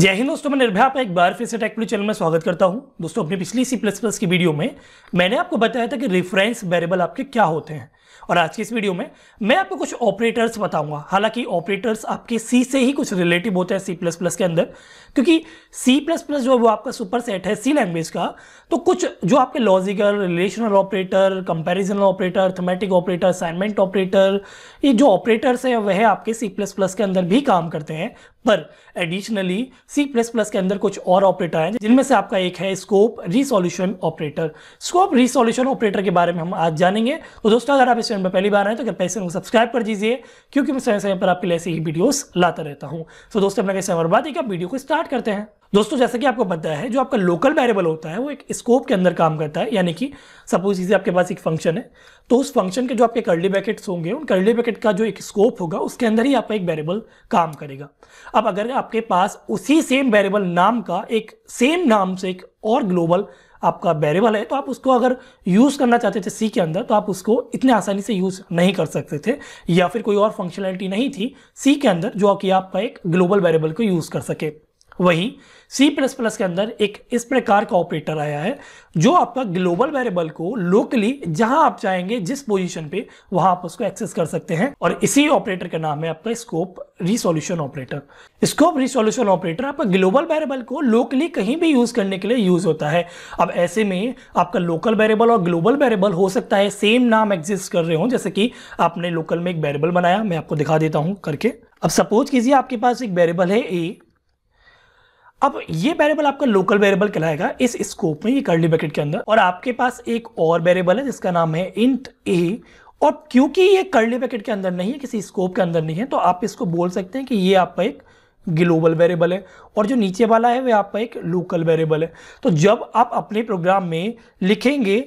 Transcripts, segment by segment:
जय हिंद दोस्तों मैं निर्भया आपका एक बार फिर से टेक्नोलॉजी चैनल में स्वागत करता हूं दोस्तों अपनी पिछली सी प्लस प्लस की वीडियो में मैंने आपको बताया था कि रेफरेंस वेरिएबल आपके क्या होते हैं और आज की इस वीडियो में मैं आपको कुछ ऑपरेटर्स बताऊंगा हालांकि ऑपरेटर्स आपके सी से ही कुछ रिलेटिव होते हैं सी प्लस प्लस के अंदर क्योंकि सी प्लस प्लस जो है वो आपका सुपर सेट है सी लैंग्वेज का तो कुछ जो आपके logical relational operator comparisonal operator arithmetic operator assignment operator ये जो ऑपरेटर्स हैं वह आपके सी प्लस प्लस के अंदर भी काम करते हैं पर एडिशनली सी प्लस प्लस के अंदर कुछ और ऑपरेटर हैं जिनमें से आपका एक है scope resolution operator scope resolution operator के बारे में हम आज जानेंगे तो दोस्तों अगर आप आप इस चैनल पर पहली बार आए तो कृपया इस चैनल को सब्सक्राइब कर दीजिए क्योंकि मैं समय समय पर आपके लिए ऐसे ही वीडियोस लाता रहता हूँ तो दोस्तों अपना कैसे और बात है कि आप वीडियो को स्टार्ट करते हैं दोस्तों जैसा कि आपको पता है जो आपका लोकल वेरेबल होता है वो एक स्कोप के अंदर काम करता है यानी कि सपोज किसी आपके पास एक फंक्शन है तो उस फंक्शन के जो आपके कर्ली बैकेट्स होंगे उन कर्ली बैकेट का जो एक स्कोप होगा उसके अंदर ही आपका एक वेरेबल काम करेगा अब अगर आपके पास उसी सेम वेरेबल नाम का एक सेम नाम से एक और ग्लोबल आपका वेरिएबल है तो आप उसको अगर यूज़ करना चाहते थे सी के अंदर तो आप उसको इतने आसानी से यूज़ नहीं कर सकते थे या फिर कोई और फंक्शनैलिटी नहीं थी सी के अंदर जो कि आपका एक ग्लोबल वेरिएबल को यूज़ कर सके वहीं सी प्लस प्लस के अंदर एक इस प्रकार का ऑपरेटर आया है जो आपका ग्लोबल वेरिएबल को लोकली जहां आप चाहेंगे जिस पोजीशन पे वहां आप उसको एक्सेस कर सकते हैं और इसी ऑपरेटर का नाम है आपका scope resolution operator scope resolution operator आपका ग्लोबल वेरिएबल को लोकली कहीं भी यूज करने के लिए यूज होता है अब ऐसे में आपका लोकल वेरेबल और ग्लोबल वेरेबल हो सकता है सेम नाम एग्जिस्ट कर रहे हो जैसे कि आपने लोकल में एक वेरेबल बनाया मैं आपको दिखा देता हूं करके अब सपोज कीजिए आपके पास एक वेरेबल है ए अब ये वेरिएबल आपका लोकल वेरिएबल कहलाएगा इस स्कोप में ये कर्ली ब्रैकेट के अंदर और आपके पास एक और वेरिएबल है जिसका नाम है इंट ए और क्योंकि ये कर्ली ब्रैकेट के अंदर नहीं है किसी स्कोप के अंदर नहीं है तो आप इसको बोल सकते हैं कि ये आपका एक ग्लोबल वेरिएबल है और जो नीचे वाला है वह आपका एक लोकल वेरिएबल है तो जब आप अपने प्रोग्राम में लिखेंगे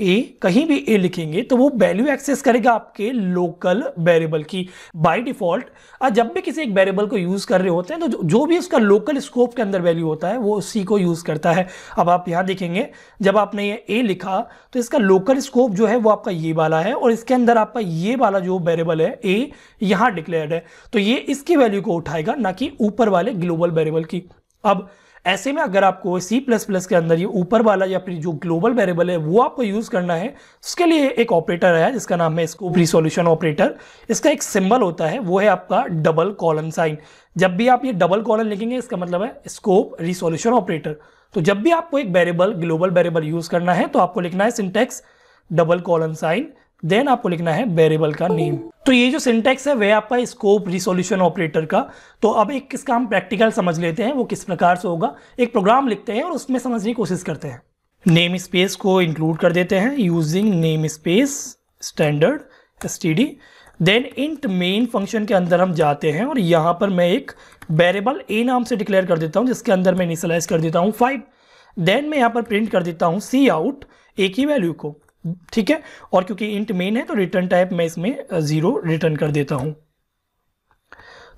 ए कहीं भी ए लिखेंगे तो वो वैल्यू एक्सेस करेगा आपके लोकल वेरिएबल की बाय डिफॉल्ट जब भी किसी एक वेरिएबल को यूज़ कर रहे होते हैं तो जो भी उसका लोकल स्कोप के अंदर वैल्यू होता है वो उसी को यूज़ करता है अब आप यहां देखेंगे जब आपने ये ए लिखा तो इसका लोकल स्कोप जो है वो आपका ये वाला है और इसके अंदर आपका ये वाला जो वेरिएबल है ए यहाँ डिक्लेयर्ड है तो ये इसकी वैल्यू को उठाएगा ना कि ऊपर वाले ग्लोबल वेरिएबल की अब ऐसे में अगर आपको सी प्लस प्लस के अंदर ये ऊपर वाला या फिर जो ग्लोबल वेरिएबल है वो आपको यूज़ करना है उसके लिए एक ऑपरेटर आया जिसका नाम है स्कोप रिसोल्यूशन ऑपरेटर इसका एक सिंबल होता है वो है आपका डबल कॉलन साइन जब भी आप ये डबल कॉलन लिखेंगे इसका मतलब है स्कोप रिसोल्यूशन ऑपरेटर तो जब भी आपको एक वेरेबल ग्लोबल वेरेबल यूज़ करना है तो आपको लिखना है syntax double colon sign then आपको लिखना है वेरिएबल का नेम तो ये जो सिंटेक्स है वह आपका स्कोप रिसोल्यूशन ऑपरेटर का तो अब एक किसका हम प्रैक्टिकल समझ लेते हैं वो किस प्रकार से होगा एक प्रोग्राम लिखते हैं और उसमें समझने की कोशिश करते हैं नेम स्पेस को इंक्लूड कर देते हैं using namespace standard S then int main function के अंदर हम जाते हैं और यहाँ पर मैं एक वेरिएबल ए नाम से डिक्लेयर कर देता हूँ जिसके अंदर मैं इनिशलाइज कर देता हूँ फाइव देन मैं यहाँ पर प्रिंट कर देता हूँ सी आउट ए की वैल्यू को ठीक है और क्योंकि इंट मेन है तो रिटर्न टाइप मैं इसमें ज़ीरो रिटर्न कर देता हूँ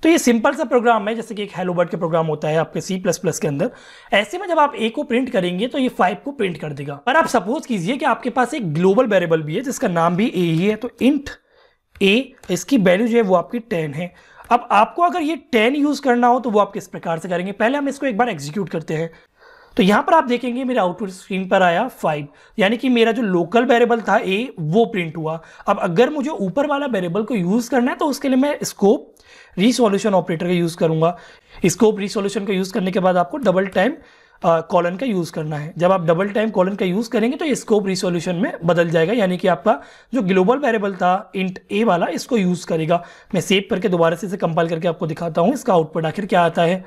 तो ये सिंपल सा प्रोग्राम है जैसे कि एक हेलो वर्ड का प्रोग्राम होता है आपके C++ के अंदर ऐसे में जब आप ए को प्रिंट करेंगे तो ये फाइव को प्रिंट कर देगा पर आप सपोज कीजिए कि आपके पास एक ग्लोबल वेरिएबल भी है जिसका नाम भी ए ही है तो इंट ए इसकी वैल्यू जो है वो आपकी टेन है अब आपको अगर ये टेन यूज़ करना हो तो वो आप किस प्रकार से करेंगे पहले हम इसको एक बार एग्जीक्यूट करते हैं तो यहाँ पर आप देखेंगे मेरा आउटपुट स्क्रीन पर आया फाइव यानी कि मेरा जो लोकल वेरिएबल था ए वो प्रिंट हुआ अब अगर मुझे ऊपर वाला वेरिएबल को यूज़ करना है तो उसके लिए मैं स्कोप रिसोल्यूशन ऑपरेटर का यूज़ करूँगा स्कोप रिसोल्यूशन का यूज़ करने के बाद आपको डबल टाइम कॉलन का यूज़ करना है जब आप डबल टाइम कॉलन का यूज़ करेंगे तो स्कोप रिसोल्यूशन में बदल जाएगा यानी कि आपका जो ग्लोबल वेरिएबल था इंट ए वाला इसको यूज़ करेगा मैं सेव करके दोबारा से इसे कंपाइल करके आपको दिखाता हूँ इसका आउटपुट आखिर क्या आता है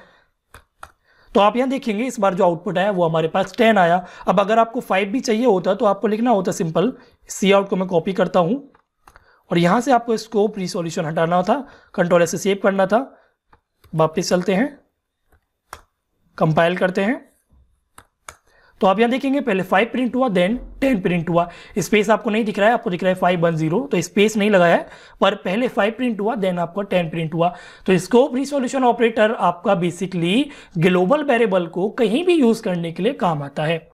तो आप यहाँ देखेंगे इस बार जो आउटपुट आया वो हमारे पास टेन आया अब अगर आपको फाइव भी चाहिए होता तो आपको लिखना होता सिंपल सी आउट को मैं कॉपी करता हूँ और यहाँ से आपको स्कोप रिसोल्यूशन हटाना था कंट्रोल ऐसे सेव करना था वापस चलते हैं कंपाइल करते हैं तो आप यहां देखेंगे पहले फाइव प्रिंट हुआ देन टेन प्रिंट हुआ स्पेस आपको नहीं दिख रहा है आपको दिख रहा है फाइव वन जीरो तो स्पेस नहीं लगाया है पर पहले फाइव प्रिंट हुआ देन आपका टेन प्रिंट हुआ तो स्कोप रिसोल्यूशन ऑपरेटर आपका बेसिकली ग्लोबल वेरेबल को कहीं भी यूज करने के लिए काम आता है